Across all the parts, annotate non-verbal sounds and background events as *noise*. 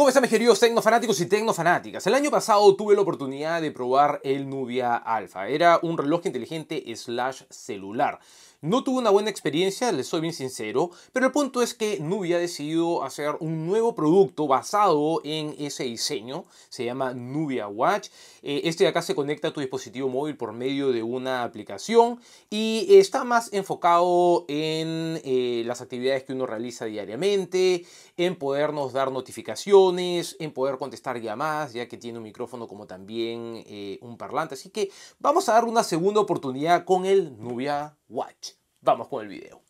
¿Cómo están mis queridos tecnofanáticos y tecnofanáticas? El año pasado tuve la oportunidad de probar el Nubia Alpha. Era un reloj inteligente slash celular. No tuve una buena experiencia, les soy bien sincero, pero el punto es que Nubia ha decidido hacer un nuevo producto basado en ese diseño, se llama Nubia Watch. Eh, este de acá se conecta a tu dispositivo móvil por medio de una aplicación y está más enfocado en eh, las actividades que uno realiza diariamente, en podernos dar notificaciones, en poder contestar llamadas, ya que tiene un micrófono como también eh, un parlante. Así que vamos a dar una segunda oportunidad con el Nubia Watch. Vamos con el video.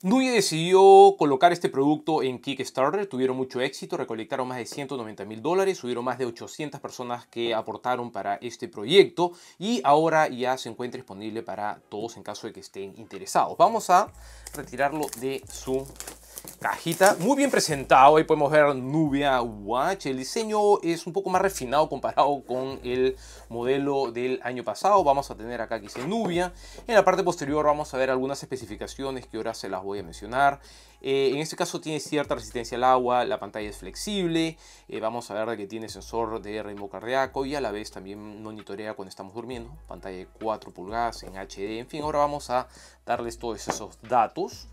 Nuye decidió colocar este producto en Kickstarter, tuvieron mucho éxito, recolectaron más de 190 mil dólares, subieron más de 800 personas que aportaron para este proyecto y ahora ya se encuentra disponible para todos en caso de que estén interesados. Vamos a retirarlo de su cajita. Muy bien presentado, y podemos ver Nubia Watch. El diseño es un poco más refinado comparado con el modelo del año pasado. Vamos a tener acá que dice Nubia. En la parte posterior vamos a ver algunas especificaciones que ahora se las voy a mencionar. Eh, en este caso tiene cierta resistencia al agua, la pantalla es flexible, eh, vamos a ver que tiene sensor de ritmo cardíaco y a la vez también monitorea cuando estamos durmiendo, pantalla de 4 pulgadas en HD, en fin, ahora vamos a darles todos esos datos.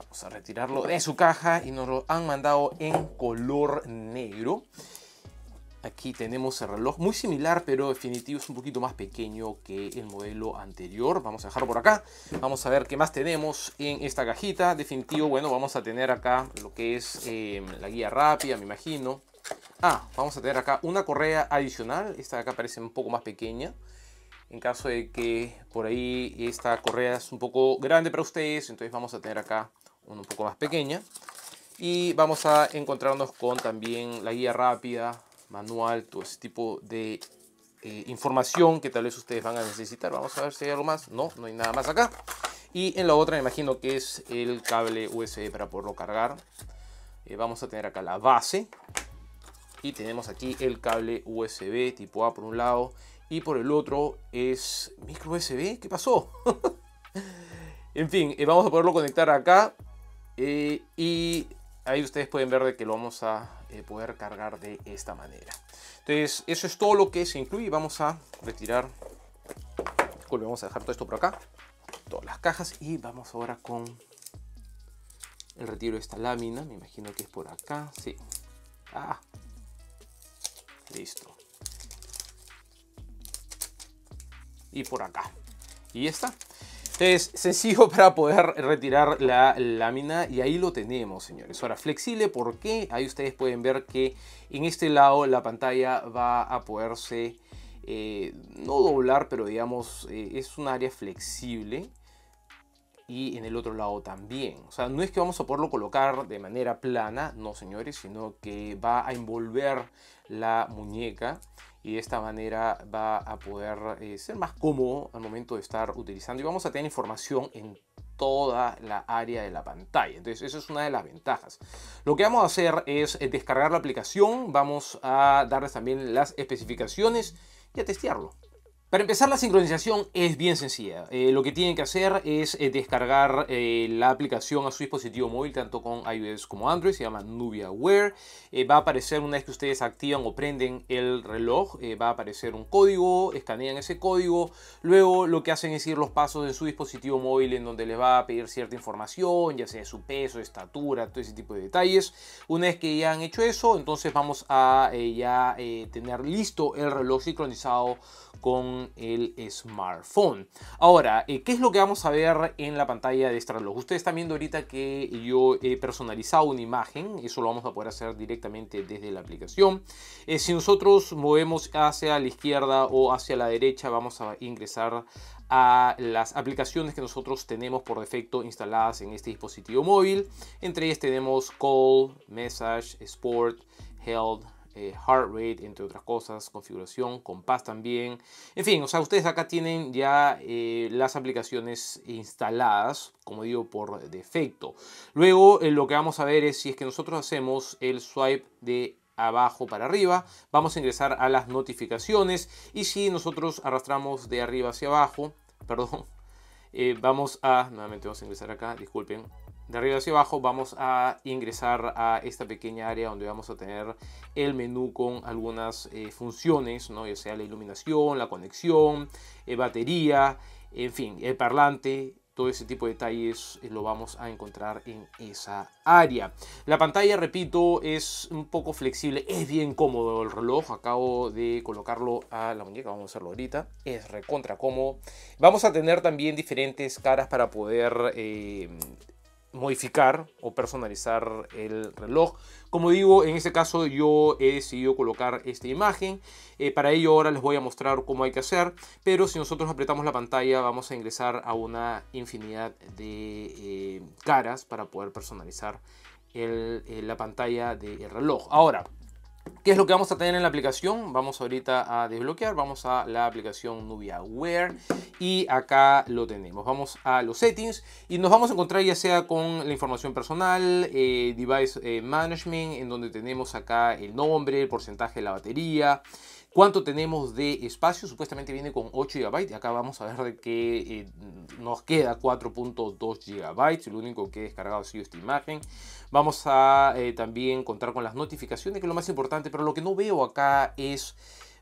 Vamos a retirarlo de su caja y nos lo han mandado en color negro. Aquí tenemos el reloj, muy similar, pero definitivo es un poquito más pequeño que el modelo anterior. Vamos a dejarlo por acá. Vamos a ver qué más tenemos en esta cajita. Definitivo, bueno, vamos a tener acá lo que es em, la guía rápida, me imagino. Ah, vamos a tener acá una correa adicional. Esta de acá parece un poco más pequeña en caso de que por ahí esta correa es un poco grande para ustedes, entonces vamos a tener acá una un poco más pequeña. Y vamos a encontrarnos con también la guía rápida, manual, todo ese tipo de eh, información que tal vez ustedes van a necesitar. Vamos a ver si hay algo más. No, no hay nada más acá. Y en la otra me imagino que es el cable USB para poderlo cargar. Eh, vamos a tener acá la base. Y tenemos aquí el cable USB tipo A por un lado y por el otro es micro USB. ¿Qué pasó? *laughs* en fin, eh, vamos a poderlo conectar acá eh, y ahí ustedes pueden ver de que lo vamos a eh, poder cargar de esta manera. Entonces, eso es todo lo que se incluye. Vamos a retirar, vamos a dejar todo esto por acá, todas las cajas y vamos ahora con el retiro de esta lámina. Me imagino que es por acá, sí. Ah, listo. y por acá. Y está. Es sencillo *laughs* para poder retirar la lámina y ahí lo tenemos, señores. Ahora, flexible, porque Ahí ustedes pueden ver que en este lado la pantalla va a poderse, eh, no doblar, pero digamos, eh, es un área flexible. Y en el otro lado también. O sea, no es que vamos a poderlo colocar de manera plana, no señores, sino que va a envolver la muñeca y de esta manera va a poder eh, ser más cómodo al momento de estar utilizando y vamos a tener información en toda la área de la pantalla. Entonces, eso es una de las ventajas. Lo que vamos a hacer es eh, descargar la aplicación, vamos a darles también las especificaciones y a testearlo. Para empezar, la sincronización es bien sencilla. Eh, lo que tienen que hacer es eh, descargar eh, la aplicación a su dispositivo móvil, tanto con iOS como Android, se llama Nubia Wear. va a aparecer una vez que ustedes activan o prenden el reloj, va a aparecer un código, escanean ese código. Luego lo que hacen es ir los pasos en su dispositivo móvil en donde les va a pedir cierta información, ya sea su peso, estatura, todo ese tipo de detalles. Una vez que ya han hecho eso, entonces vamos a ya tener listo el reloj sincronizado con el smartphone. Ahora, eh, ¿qué es lo que vamos a ver en la pantalla de este Ustedes están viendo ahorita que yo he personalizado una imagen, eso lo vamos a poder hacer directamente desde la aplicación. Eh, si nosotros movemos hacia la izquierda o hacia la derecha, vamos a ingresar a las aplicaciones que nosotros tenemos por defecto instaladas en este dispositivo móvil. Entre ellas tenemos Call, Message, Sport, Health, eh, heart rate, entre otras cosas, configuración, compás también. En fin, o sea, ustedes acá tienen ya eh, las aplicaciones instaladas, como digo, por defecto. Luego eh, lo que vamos a ver es si es que nosotros hacemos el swipe de abajo para arriba, vamos a ingresar a las notificaciones y si nosotros arrastramos de arriba hacia abajo, *laughs* perdón, vamos a, nuevamente vamos a ingresar acá, disculpen, de arriba hacia abajo vamos a ingresar a esta pequeña área donde vamos a tener el menú con algunas eh, funciones, ¿no? ya sea la iluminación, la conexión, eh, batería, en fin, el parlante, todo ese tipo de detalles eh, lo vamos a encontrar en esa área. La pantalla, repito, es un poco flexible, es bien cómodo el reloj. Acabo de colocarlo a la muñeca, vamos a hacerlo ahorita. Es recontra cómodo. Vamos a tener también diferentes caras para poder modificar o personalizar el reloj. Como digo, en este caso yo he decidido colocar esta imagen. Eh, para ello ahora les voy a mostrar cómo hay que hacer. Pero si nosotros apretamos la pantalla vamos a ingresar a una infinidad de eh, caras para poder personalizar eh, la pantalla del reloj. Ahora, ¿Qué es lo que vamos a tener en la aplicación? Vamos ahorita a desbloquear, vamos a la aplicación Nubia y acá lo tenemos. Vamos a los settings y nos vamos a encontrar ya sea con la información personal, eh, device eh, management, en donde tenemos acá el nombre, el porcentaje de la batería, ¿Cuánto tenemos de espacio? Supuestamente viene con 8 GB. Acá vamos a ver de que eh, nos queda 4.2 GB. Lo único que he descargado ha sido esta imagen. Vamos a eh, también contar con las notificaciones, que es lo más importante, pero lo que no veo acá es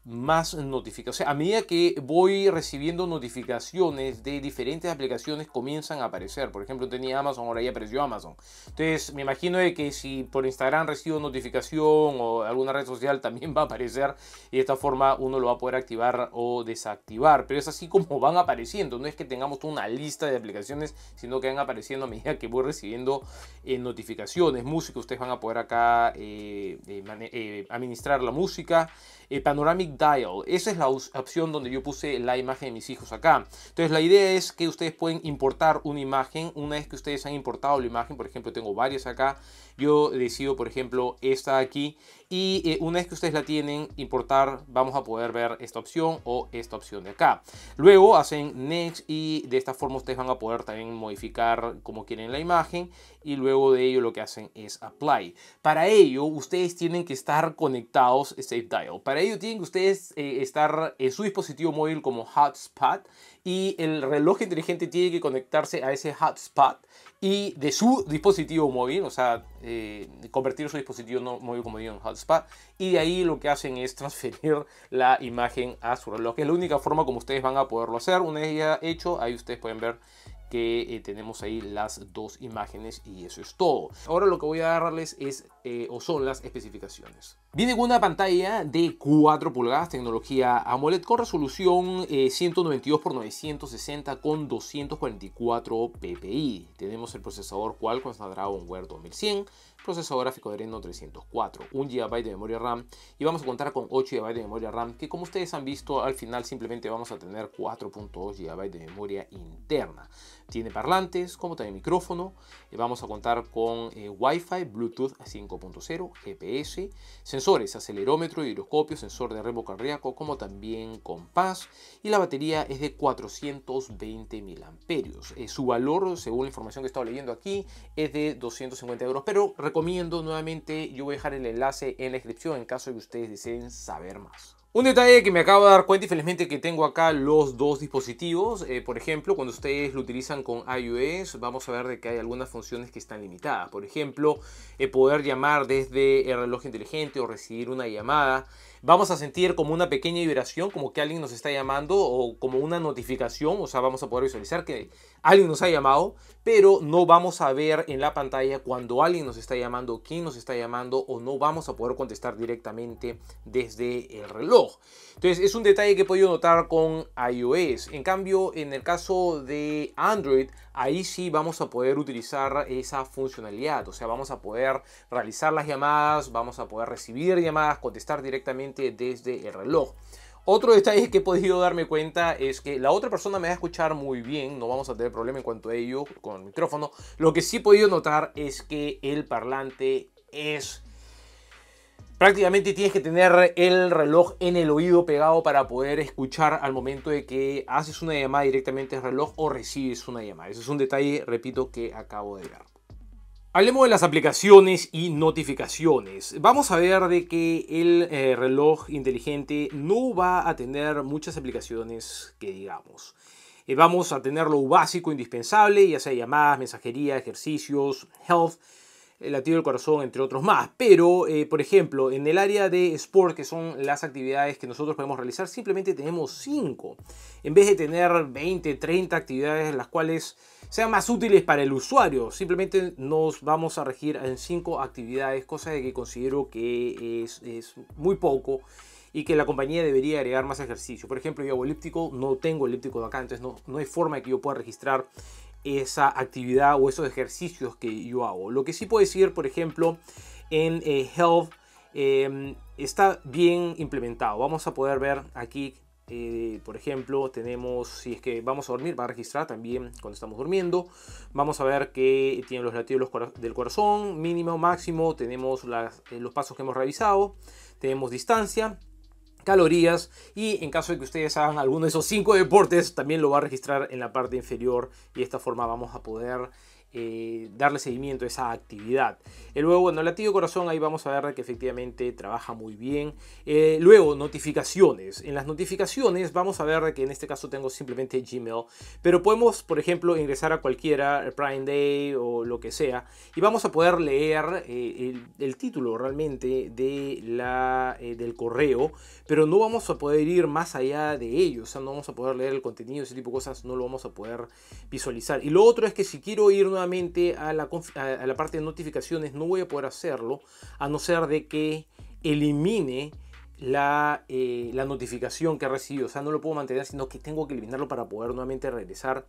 más notificaciones. a medida que voy recibiendo notificaciones de diferentes aplicaciones comienzan a aparecer. Por ejemplo, tenía Amazon, ahora ya apareció Amazon. Entonces, me imagino que si por Instagram recibo notificación o alguna red social *laughs* también va a aparecer y de esta forma uno lo va a poder activar o desactivar. Pero es así como van apareciendo. No es que tengamos una lista de aplicaciones, sino que van apareciendo a medida que voy recibiendo eh, notificaciones. Música, ustedes van a poder acá eh, eh, administrar la música. Panoramic esa es la opción donde yo puse la imagen de mis hijos acá. Entonces la idea es que ustedes pueden importar una imagen. Una vez que ustedes han importado la imagen, por ejemplo, tengo varias acá. Yo decido, por ejemplo, esta de aquí. Y eh, una vez que ustedes la tienen, importar, vamos a poder ver esta opción o esta opción de acá. Luego hacen Next y de esta forma ustedes van a poder también modificar como quieren la imagen. Y luego de ello lo que hacen es Apply. Para ello, ustedes tienen que estar conectados a Safe Dial. Para ello tienen que ustedes eh, estar en su dispositivo móvil como hotspot y el reloj inteligente tiene que conectarse a ese hotspot y de su dispositivo móvil, o sea, eh, convertir su dispositivo móvil como digo en hotspot, y de ahí lo que hacen es *laughs* transferir la imagen a su reloj, que es la única forma como ustedes van a poderlo hacer. Una vez ya hecho, ahí ustedes pueden ver que eh, tenemos ahí las dos imágenes y eso es todo. Ahora lo que voy a darles es eh, o son las especificaciones. Viene con una pantalla de 4 pulgadas, tecnología AMOLED con resolución 192 x 960 con 244 ppi. Tenemos el procesador Qualcomm Snapdragon Wear 2100 procesador gráfico de Reno 304, 1 GB de memoria RAM y vamos a contar con 8 GB de memoria RAM que como ustedes han visto al final simplemente vamos a tener 4.2 GB de memoria interna. Tiene parlantes como también micrófono, eh, vamos a contar con eh, Wi-Fi, Bluetooth 5.0, GPS, sensores, acelerómetro, giroscopio, sensor de remo cardíaco como también compás y la batería es de 420 mil amperios. su valor según la información que he estado leyendo aquí es de 250 euros pero recomiendo nuevamente, yo voy a dejar el enlace en la descripción en caso de que ustedes deseen saber más. Un detalle que me acabo de dar cuenta y felizmente que tengo acá los dos dispositivos. Eh, por ejemplo, cuando ustedes lo utilizan con iOS, vamos a ver de que hay algunas funciones que están limitadas. Por ejemplo, eh, poder llamar desde el reloj inteligente o recibir una llamada vamos a sentir como una pequeña vibración, como que alguien nos está llamando o como una notificación, o sea, vamos a poder visualizar que alguien nos ha llamado, pero no vamos a ver en la pantalla cuando alguien nos está llamando, quién nos está llamando o no vamos a poder contestar directamente desde el reloj. Entonces, es un detalle que he podido notar con iOS. En cambio, en el caso de Android, ahí sí vamos a poder utilizar esa funcionalidad, o sea, vamos a poder realizar las llamadas, vamos a poder recibir llamadas, contestar directamente desde el reloj. Otro detalle que he podido darme cuenta es que la otra persona me va a escuchar muy bien, no vamos a tener problema en cuanto a ello con el micrófono. Lo que sí he podido notar es que el parlante es Prácticamente tienes que tener el reloj en el oído pegado para poder escuchar al momento de que haces una llamada directamente al reloj o recibes una llamada. Ese es un detalle, repito, que acabo de ver. Hablemos de las aplicaciones y notificaciones. Vamos a ver de que el eh, reloj inteligente no va a tener muchas aplicaciones que digamos. Eh, vamos a tener lo básico, indispensable, ya sea llamadas, mensajería, ejercicios, health el latido del corazón, entre otros más. Pero, eh, por ejemplo, en el área de sport, que son las actividades que nosotros podemos realizar, simplemente tenemos 5. En vez de tener 20, 30 actividades las cuales sean más útiles para el usuario, simplemente nos vamos a regir en 5 actividades, cosa de que considero que es, muy poco y que la compañía debería agregar más ejercicio. Por ejemplo, yo hago elíptico, no tengo elíptico de acá, entonces no, no hay forma de que yo pueda registrar esa actividad o esos ejercicios que yo hago. Lo que sí puedo decir, por ejemplo, en eh, Health em, está bien implementado. Vamos a poder ver aquí, eh, por ejemplo, tenemos, si es que vamos a dormir, va a registrar también cuando estamos durmiendo. Vamos a ver que tiene los latidos del corazón, mínimo, máximo, tenemos eh, los pasos que hemos revisado, tenemos distancia calorías y en caso de que ustedes hagan alguno de esos cinco deportes también lo va a registrar en la parte inferior y de esta forma vamos a poder eh, darle seguimiento a esa actividad. Y eh, luego, bueno, el latido corazón, ahí vamos a ver que efectivamente trabaja muy bien. Eh, luego, notificaciones. En las notificaciones vamos a ver que en este caso tengo simplemente Gmail, pero podemos, por ejemplo, ingresar a cualquiera, Prime Day o lo que sea, y vamos a poder leer el, título realmente de la, del correo, pero no vamos a poder ir más allá de ello, o sea, no vamos a poder leer el contenido, ese tipo de cosas, no lo vamos a poder visualizar. Y lo otro es que si quiero ir nuevamente a la, parte de notificaciones, no voy a poder hacerlo, a no ser de que elimine la, eh, notificación que ha recibido. O sea, no lo puedo mantener, sino que tengo que eliminarlo para poder nuevamente regresar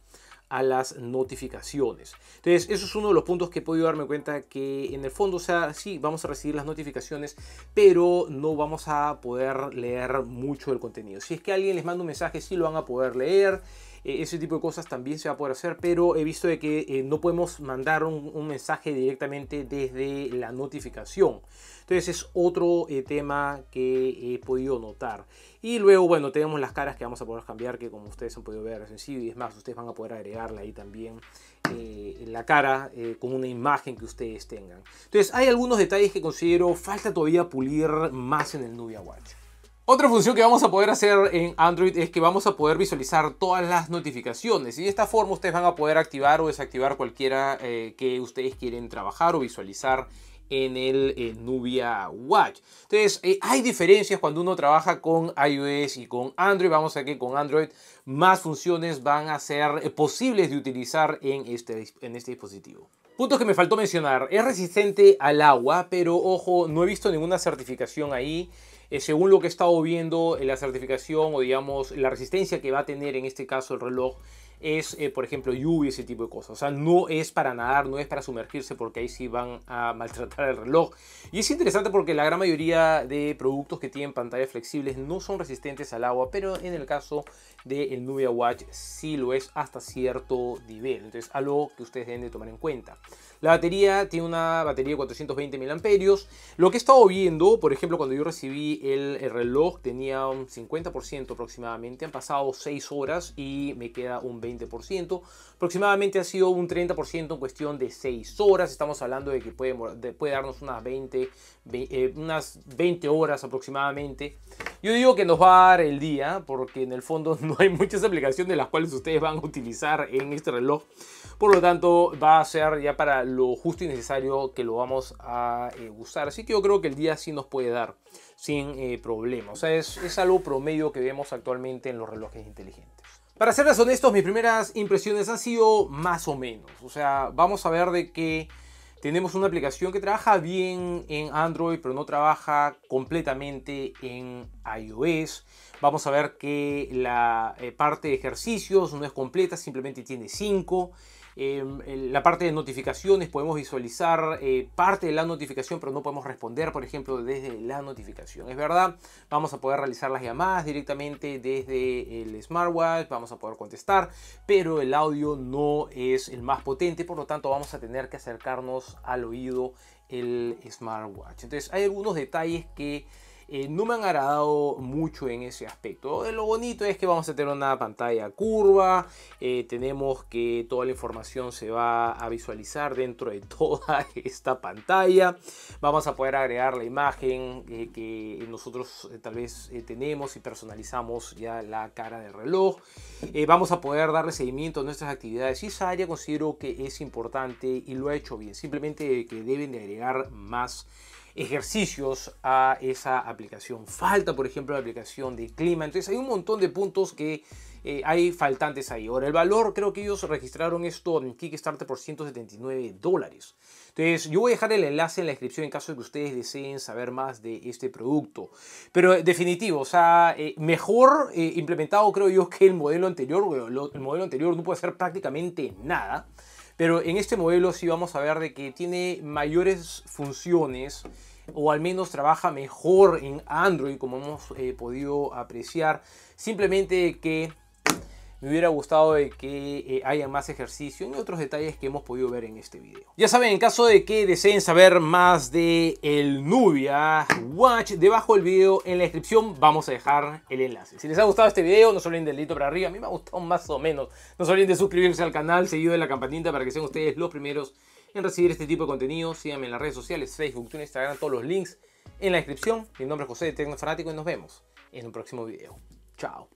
a las notificaciones. Entonces, eso es uno de los puntos que he podido darme cuenta que en el fondo, o sea, sí, vamos a recibir las notificaciones, pero no vamos a poder leer mucho el contenido. Si es que alguien les manda un mensaje, sí lo van a poder leer. E-, ese tipo de cosas también se va a poder hacer, pero he visto de que eh, no podemos mandar un, mensaje directamente desde la notificación. Entonces es otro eh, tema que he podido notar. Y luego, bueno, tenemos las caras que vamos a poder cambiar, que como ustedes han podido ver, es sencillo. Y es más, ustedes van a poder agregarle ahí también eh, la cara con una imagen que ustedes tengan. Entonces hay algunos detalles que considero falta todavía pulir más en el Nubia Watch. Otra función que vamos a poder hacer en Android es que vamos a poder visualizar todas las notificaciones y de esta forma ustedes van a poder activar o desactivar cualquiera eh, que ustedes quieren trabajar o visualizar en el Nubia Watch. Entonces, eh, hay diferencias cuando uno trabaja con iOS y con Android. Vamos a que con Android más funciones van a ser eh, posibles de utilizar en este, en este dispositivo. Punto que me faltó mencionar. Es resistente al agua, pero ojo, no he visto ninguna certificación ahí. Eh, según lo que he estado viendo, en la certificación o digamos la resistencia que va a tener en este caso el reloj es, eh, por ejemplo, lluvia, ese tipo de cosas. O sea, no es para nadar, no es para sumergirse, porque ahí sí van a *laughs* maltratar el reloj. Y es interesante porque la gran mayoría de productos que tienen pantallas flexibles no son resistentes al agua, pero en el caso del Nubia Watch sí lo es hasta cierto nivel. Entonces, algo que ustedes deben de tomar en cuenta. La batería tiene una batería de 420 mAh. Lo que he estado viendo, por ejemplo, cuando yo recibí el, el reloj, tenía un 50% aproximadamente. Han pasado 6 horas y me queda un 20%. 20%. Aproximadamente ha sido un 30% en cuestión de 6 horas. Estamos hablando de que puede, darnos eh, unas 20, unas 20 horas aproximadamente. Yo digo que nos va a dar el día porque en el fondo *laughs* no hay muchas aplicaciones de las cuales ustedes van a utilizar en este reloj. Por lo tanto, va a ser ya para lo justo y necesario que lo vamos a eh, usar. Así que yo creo que el día sí nos puede dar sin problemas eh, problema. O sea, es algo promedio que vemos actualmente en los relojes inteligentes. Para serles honestos, mis primeras impresiones han sido más o menos. O sea, vamos a ver de que tenemos una aplicación que trabaja bien en Android, pero no trabaja completamente en iOS. Vamos a ver que la eh, parte de ejercicios no es completa, simplemente tiene 5 eh, la parte de notificaciones, podemos visualizar eh, parte de la notificación, pero no podemos responder, por ejemplo, desde la notificación. Es verdad, vamos a poder realizar las llamadas directamente desde el smartwatch, vamos a poder contestar, pero el audio no es el más potente, por lo tanto vamos a tener que acercarnos al oído el smartwatch. Entonces hay algunos detalles que eh, no me han agradado mucho en ese aspecto. Lo bonito es que vamos a tener una pantalla curva, eh, tenemos que toda la información se va a visualizar dentro de *laughs* toda esta pantalla. Vamos a poder agregar la imagen eh, que nosotros tal vez tenemos y personalizamos ya la cara del reloj. vamos a poder darle seguimiento a nuestras actividades y esa área considero que es importante y lo ha hecho bien. Simplemente que deben de agregar más ejercicios a esa aplicación. Falta, por ejemplo, la aplicación de clima. Entonces hay un montón de puntos que eh, hay faltantes ahí. Ahora, el valor, creo que ellos registraron esto en Kickstarter por 179 dólares. Entonces, yo voy a dejar el enlace en la descripción en caso de que ustedes deseen saber más de este producto. Pero definitivo, o sea, eh, mejor eh, implementado creo yo que el modelo anterior. el modelo anterior no puede hacer prácticamente nada. Pero en este modelo sí vamos a ver de que tiene mayores funciones o al menos trabaja mejor en Android como hemos eh, podido apreciar. Simplemente que me hubiera gustado que eh, haya más ejercicio y otros detalles que hemos podido ver en este video. Ya saben, en caso de que deseen saber más de el Nubia Watch, debajo del video en la descripción vamos a dejar el enlace. Si les ha gustado este video, no se olviden del dedito para arriba, a mí me ha gustado más o menos. No se olviden de suscribirse al canal, seguido de la campanita para que sean ustedes los primeros en recibir este tipo de contenido. Síganme en las redes sociales, Facebook, Twitter, Instagram, todos los links en la descripción. Mi nombre es José de Tecno Fanático y nos vemos en un próximo video. Chao.